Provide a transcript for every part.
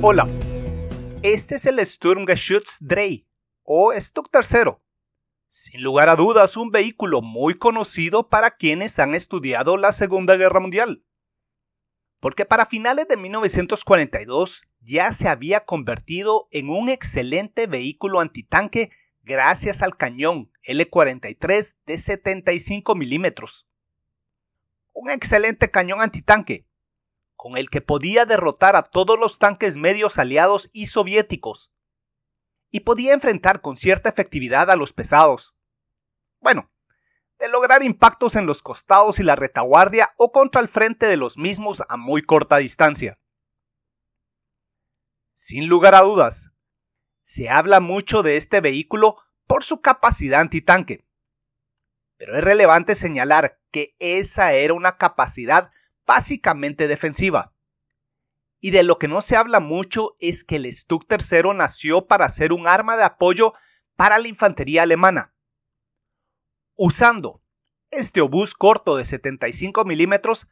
Hola, este es el sturmgeschütz Drey o Stuck III. Sin lugar a dudas, un vehículo muy conocido para quienes han estudiado la Segunda Guerra Mundial. Porque para finales de 1942 ya se había convertido en un excelente vehículo antitanque gracias al cañón L43 de 75 milímetros. Un excelente cañón antitanque, con el que podía derrotar a todos los tanques medios aliados y soviéticos, y podía enfrentar con cierta efectividad a los pesados. Bueno, de lograr impactos en los costados y la retaguardia o contra el frente de los mismos a muy corta distancia. Sin lugar a dudas, se habla mucho de este vehículo por su capacidad antitanque, pero es relevante señalar que esa era una capacidad básicamente defensiva. Y de lo que no se habla mucho es que el Stuck III nació para ser un arma de apoyo para la infantería alemana. Usando este obús corto de 75 milímetros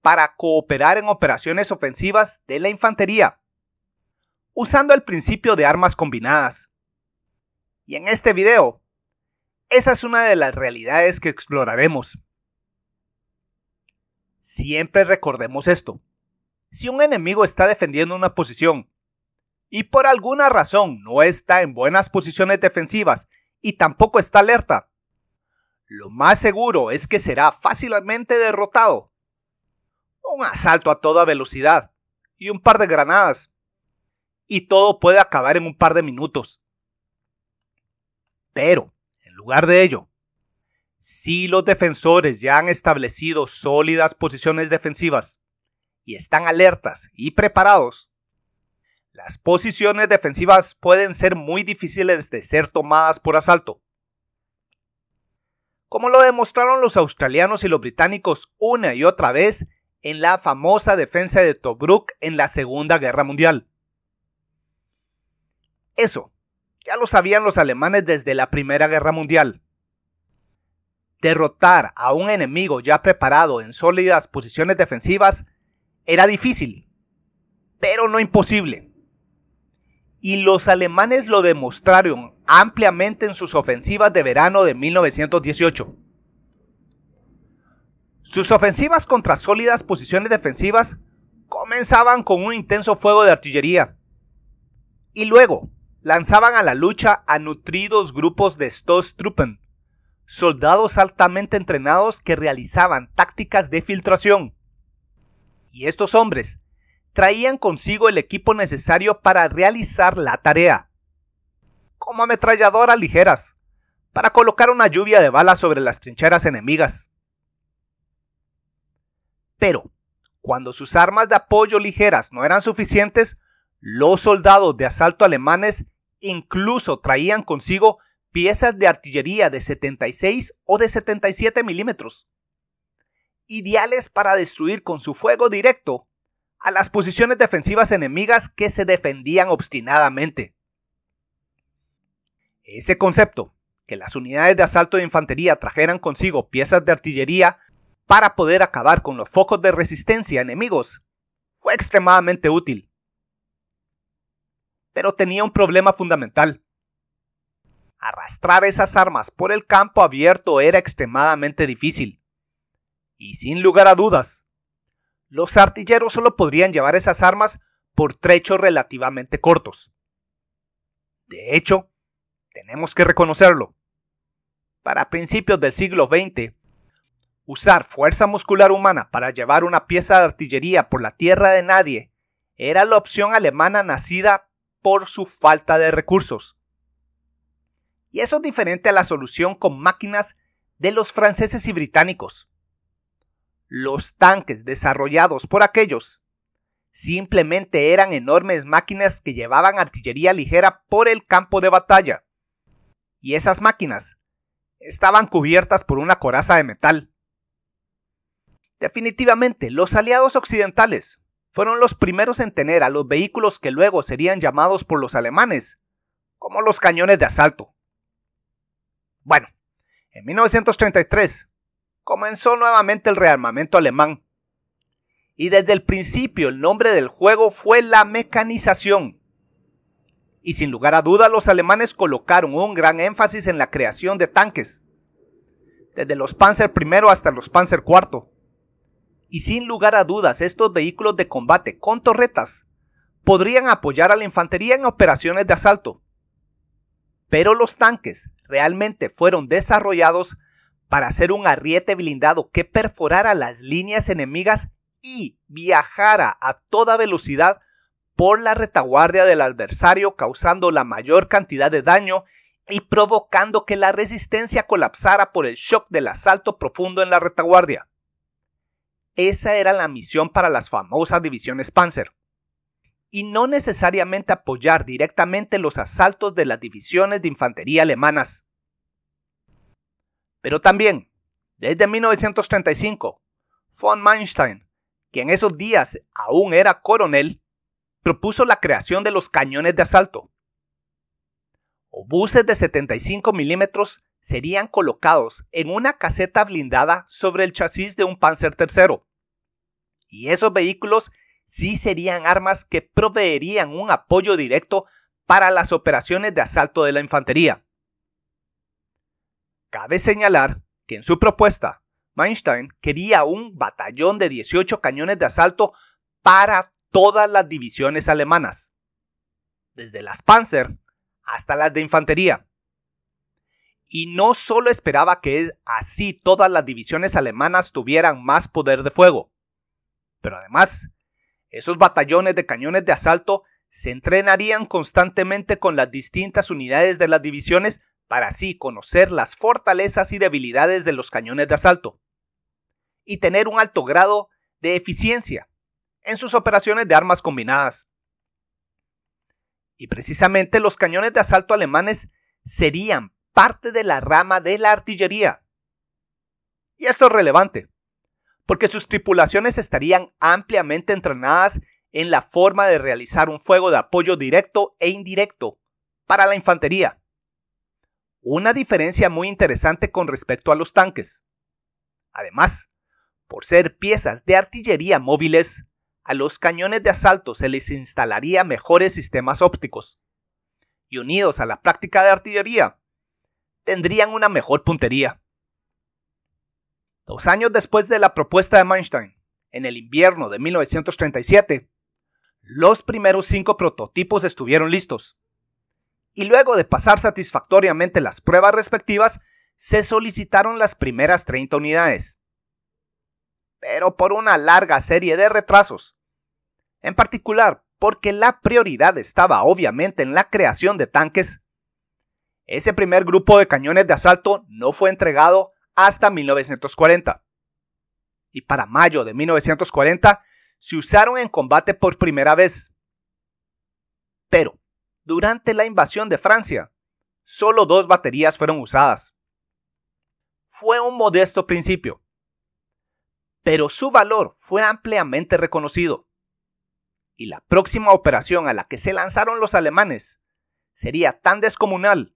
para cooperar en operaciones ofensivas de la infantería usando el principio de armas combinadas. Y en este video, esa es una de las realidades que exploraremos. Siempre recordemos esto. Si un enemigo está defendiendo una posición y por alguna razón no está en buenas posiciones defensivas y tampoco está alerta, lo más seguro es que será fácilmente derrotado. Un asalto a toda velocidad y un par de granadas y todo puede acabar en un par de minutos. Pero, en lugar de ello, si los defensores ya han establecido sólidas posiciones defensivas y están alertas y preparados, las posiciones defensivas pueden ser muy difíciles de ser tomadas por asalto. Como lo demostraron los australianos y los británicos una y otra vez en la famosa defensa de Tobruk en la Segunda Guerra Mundial. Eso, ya lo sabían los alemanes desde la Primera Guerra Mundial. Derrotar a un enemigo ya preparado en sólidas posiciones defensivas era difícil, pero no imposible. Y los alemanes lo demostraron ampliamente en sus ofensivas de verano de 1918. Sus ofensivas contra sólidas posiciones defensivas comenzaban con un intenso fuego de artillería. Y luego, lanzaban a la lucha a nutridos grupos de Stoßtruppen, soldados altamente entrenados que realizaban tácticas de filtración. Y estos hombres traían consigo el equipo necesario para realizar la tarea, como ametralladoras ligeras, para colocar una lluvia de balas sobre las trincheras enemigas. Pero, cuando sus armas de apoyo ligeras no eran suficientes, los soldados de asalto alemanes Incluso traían consigo piezas de artillería de 76 o de 77 milímetros, ideales para destruir con su fuego directo a las posiciones defensivas enemigas que se defendían obstinadamente. Ese concepto, que las unidades de asalto de infantería trajeran consigo piezas de artillería para poder acabar con los focos de resistencia enemigos, fue extremadamente útil pero tenía un problema fundamental. Arrastrar esas armas por el campo abierto era extremadamente difícil. Y sin lugar a dudas, los artilleros solo podrían llevar esas armas por trechos relativamente cortos. De hecho, tenemos que reconocerlo. Para principios del siglo XX, usar fuerza muscular humana para llevar una pieza de artillería por la tierra de nadie era la opción alemana nacida por su falta de recursos. Y eso es diferente a la solución con máquinas de los franceses y británicos. Los tanques desarrollados por aquellos simplemente eran enormes máquinas que llevaban artillería ligera por el campo de batalla. Y esas máquinas estaban cubiertas por una coraza de metal. Definitivamente, los aliados occidentales fueron los primeros en tener a los vehículos que luego serían llamados por los alemanes como los cañones de asalto. Bueno, en 1933 comenzó nuevamente el rearmamento alemán. Y desde el principio el nombre del juego fue la mecanización. Y sin lugar a duda los alemanes colocaron un gran énfasis en la creación de tanques, desde los Panzer I hasta los Panzer IV y sin lugar a dudas estos vehículos de combate con torretas podrían apoyar a la infantería en operaciones de asalto. Pero los tanques realmente fueron desarrollados para hacer un arriete blindado que perforara las líneas enemigas y viajara a toda velocidad por la retaguardia del adversario causando la mayor cantidad de daño y provocando que la resistencia colapsara por el shock del asalto profundo en la retaguardia. Esa era la misión para las famosas divisiones Panzer. Y no necesariamente apoyar directamente los asaltos de las divisiones de infantería alemanas. Pero también, desde 1935, von Manstein, que en esos días aún era coronel, propuso la creación de los cañones de asalto, obuses de 75 milímetros serían colocados en una caseta blindada sobre el chasis de un Panzer III. Y esos vehículos sí serían armas que proveerían un apoyo directo para las operaciones de asalto de la infantería. Cabe señalar que en su propuesta, Einstein quería un batallón de 18 cañones de asalto para todas las divisiones alemanas, desde las Panzer hasta las de infantería y no solo esperaba que así todas las divisiones alemanas tuvieran más poder de fuego, pero además, esos batallones de cañones de asalto se entrenarían constantemente con las distintas unidades de las divisiones para así conocer las fortalezas y debilidades de los cañones de asalto y tener un alto grado de eficiencia en sus operaciones de armas combinadas. Y precisamente los cañones de asalto alemanes serían parte de la rama de la artillería. Y esto es relevante, porque sus tripulaciones estarían ampliamente entrenadas en la forma de realizar un fuego de apoyo directo e indirecto para la infantería. Una diferencia muy interesante con respecto a los tanques. Además, por ser piezas de artillería móviles, a los cañones de asalto se les instalaría mejores sistemas ópticos. Y unidos a la práctica de artillería, tendrían una mejor puntería. Dos años después de la propuesta de Einstein, en el invierno de 1937, los primeros cinco prototipos estuvieron listos. Y luego de pasar satisfactoriamente las pruebas respectivas, se solicitaron las primeras 30 unidades. Pero por una larga serie de retrasos. En particular, porque la prioridad estaba obviamente en la creación de tanques ese primer grupo de cañones de asalto no fue entregado hasta 1940. Y para mayo de 1940 se usaron en combate por primera vez. Pero, durante la invasión de Francia, solo dos baterías fueron usadas. Fue un modesto principio, pero su valor fue ampliamente reconocido. Y la próxima operación a la que se lanzaron los alemanes sería tan descomunal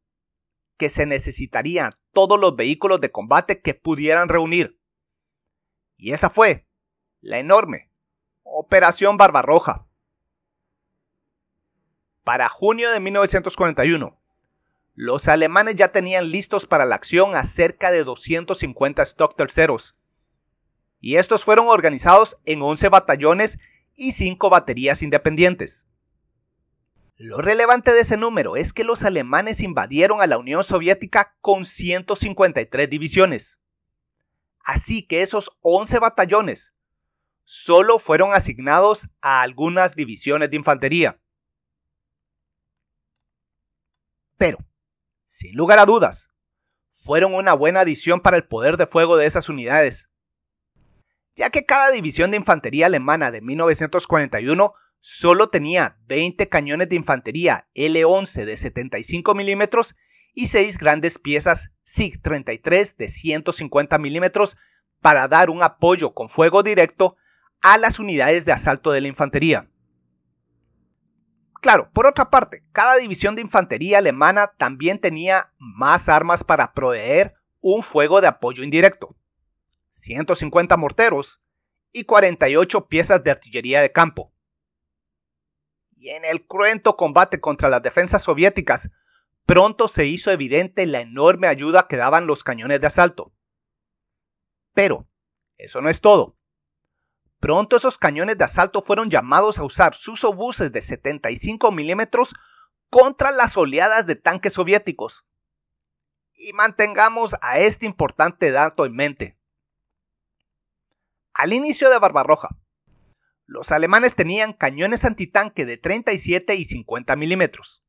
que se necesitarían todos los vehículos de combate que pudieran reunir. Y esa fue la enorme Operación Barbarroja. Para junio de 1941, los alemanes ya tenían listos para la acción a cerca de 250 stock terceros, y estos fueron organizados en 11 batallones y 5 baterías independientes. Lo relevante de ese número es que los alemanes invadieron a la Unión Soviética con 153 divisiones. Así que esos 11 batallones solo fueron asignados a algunas divisiones de infantería. Pero, sin lugar a dudas, fueron una buena adición para el poder de fuego de esas unidades, ya que cada división de infantería alemana de 1941 Solo tenía 20 cañones de infantería L11 de 75 milímetros y 6 grandes piezas SIG 33 de 150 milímetros para dar un apoyo con fuego directo a las unidades de asalto de la infantería. Claro, por otra parte, cada división de infantería alemana también tenía más armas para proveer un fuego de apoyo indirecto, 150 morteros y 48 piezas de artillería de campo y en el cruento combate contra las defensas soviéticas, pronto se hizo evidente la enorme ayuda que daban los cañones de asalto. Pero, eso no es todo. Pronto esos cañones de asalto fueron llamados a usar sus obuses de 75 milímetros contra las oleadas de tanques soviéticos. Y mantengamos a este importante dato en mente. Al inicio de Barbarroja, los alemanes tenían cañones antitanque de 37 y 50 milímetros,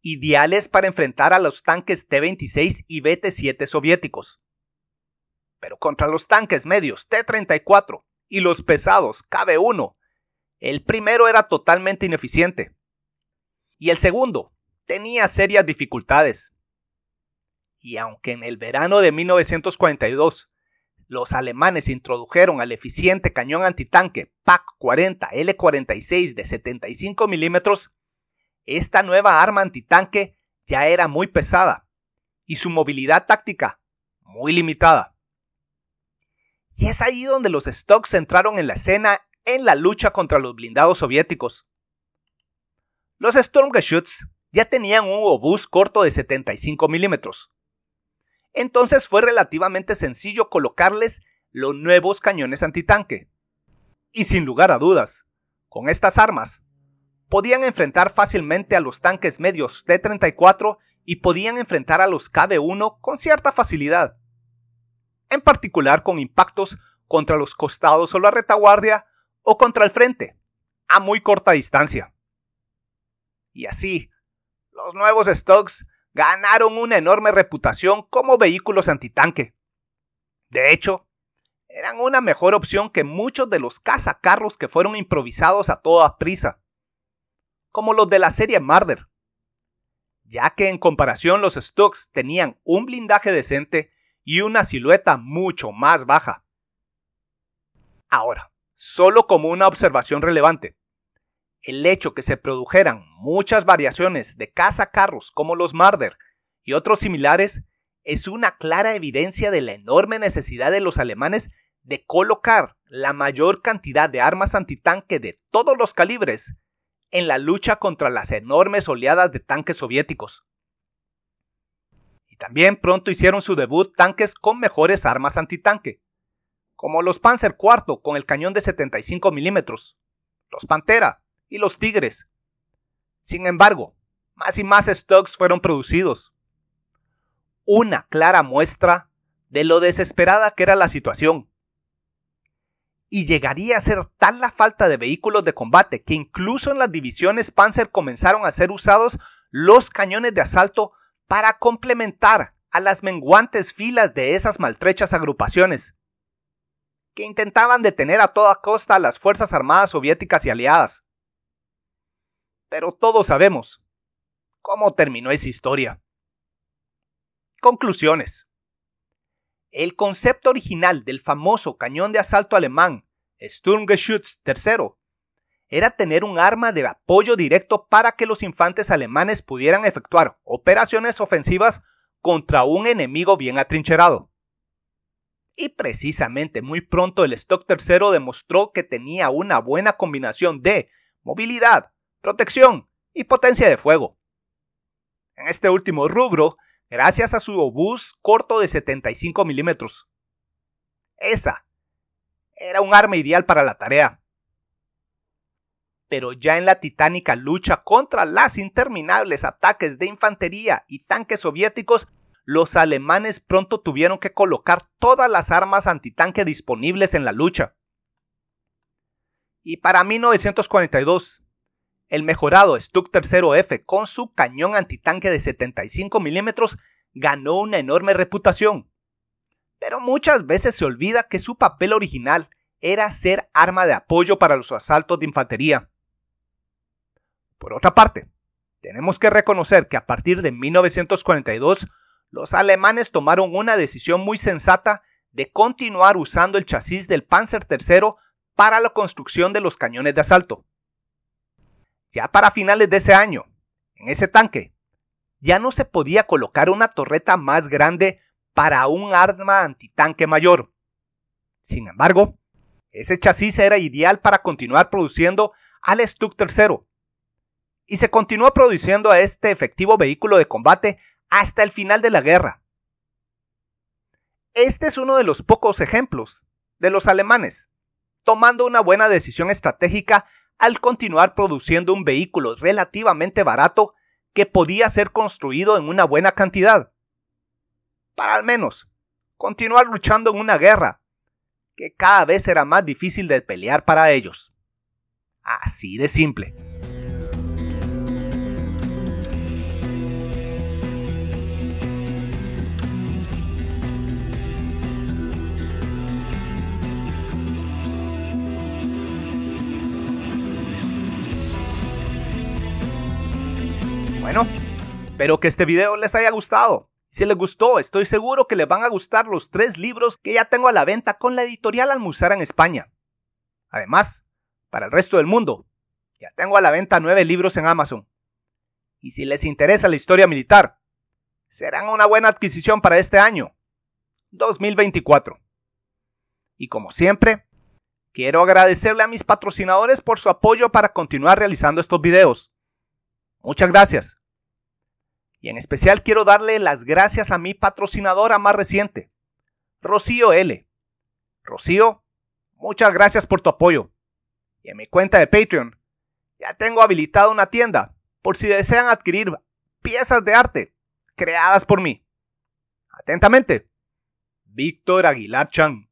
ideales para enfrentar a los tanques T-26 y BT-7 soviéticos. Pero contra los tanques medios T-34 y los pesados KB-1, el primero era totalmente ineficiente y el segundo tenía serias dificultades. Y aunque en el verano de 1942 los alemanes introdujeron al eficiente cañón antitanque PAC-40 L-46 de 75 milímetros, esta nueva arma antitanque ya era muy pesada y su movilidad táctica muy limitada. Y es ahí donde los Stocks entraron en la escena en la lucha contra los blindados soviéticos. Los Sturmgeschütz ya tenían un obús corto de 75 milímetros, entonces fue relativamente sencillo colocarles los nuevos cañones antitanque. Y sin lugar a dudas, con estas armas, podían enfrentar fácilmente a los tanques medios T-34 y podían enfrentar a los KD-1 con cierta facilidad. En particular con impactos contra los costados o la retaguardia o contra el frente, a muy corta distancia. Y así, los nuevos stocks ganaron una enorme reputación como vehículos antitanque. De hecho, eran una mejor opción que muchos de los cazacarros que fueron improvisados a toda prisa, como los de la serie Marder, ya que en comparación los Stux tenían un blindaje decente y una silueta mucho más baja. Ahora, solo como una observación relevante, el hecho que se produjeran muchas variaciones de cazacarros como los Marder y otros similares es una clara evidencia de la enorme necesidad de los alemanes de colocar la mayor cantidad de armas antitanque de todos los calibres en la lucha contra las enormes oleadas de tanques soviéticos. Y también pronto hicieron su debut tanques con mejores armas antitanque, como los Panzer IV con el cañón de 75 milímetros, los Pantera y los Tigres. Sin embargo, más y más stocks fueron producidos. Una clara muestra de lo desesperada que era la situación. Y llegaría a ser tal la falta de vehículos de combate que incluso en las divisiones Panzer comenzaron a ser usados los cañones de asalto para complementar a las menguantes filas de esas maltrechas agrupaciones, que intentaban detener a toda costa a las Fuerzas Armadas soviéticas y aliadas pero todos sabemos cómo terminó esa historia. Conclusiones. El concepto original del famoso cañón de asalto alemán Sturmgeschütz III era tener un arma de apoyo directo para que los infantes alemanes pudieran efectuar operaciones ofensivas contra un enemigo bien atrincherado. Y precisamente muy pronto el Stock III demostró que tenía una buena combinación de movilidad, protección y potencia de fuego. En este último rubro, gracias a su obús corto de 75 milímetros. Esa era un arma ideal para la tarea. Pero ya en la titánica lucha contra las interminables ataques de infantería y tanques soviéticos, los alemanes pronto tuvieron que colocar todas las armas antitanque disponibles en la lucha. Y para 1942, el mejorado Stuck III F con su cañón antitanque de 75 milímetros ganó una enorme reputación. Pero muchas veces se olvida que su papel original era ser arma de apoyo para los asaltos de infantería. Por otra parte, tenemos que reconocer que a partir de 1942 los alemanes tomaron una decisión muy sensata de continuar usando el chasis del Panzer III para la construcción de los cañones de asalto ya para finales de ese año, en ese tanque, ya no se podía colocar una torreta más grande para un arma antitanque mayor. Sin embargo, ese chasis era ideal para continuar produciendo al Stuck III y se continuó produciendo a este efectivo vehículo de combate hasta el final de la guerra. Este es uno de los pocos ejemplos de los alemanes tomando una buena decisión estratégica al continuar produciendo un vehículo relativamente barato que podía ser construido en una buena cantidad. Para al menos continuar luchando en una guerra que cada vez era más difícil de pelear para ellos. Así de simple. Espero que este video les haya gustado. Si les gustó, estoy seguro que les van a gustar los tres libros que ya tengo a la venta con la editorial Almuzara en España. Además, para el resto del mundo, ya tengo a la venta nueve libros en Amazon. Y si les interesa la historia militar, serán una buena adquisición para este año, 2024. Y como siempre, quiero agradecerle a mis patrocinadores por su apoyo para continuar realizando estos videos. Muchas gracias. Y en especial quiero darle las gracias a mi patrocinadora más reciente, Rocío L. Rocío, muchas gracias por tu apoyo. Y en mi cuenta de Patreon, ya tengo habilitada una tienda por si desean adquirir piezas de arte creadas por mí. Atentamente, Víctor Aguilar Chan.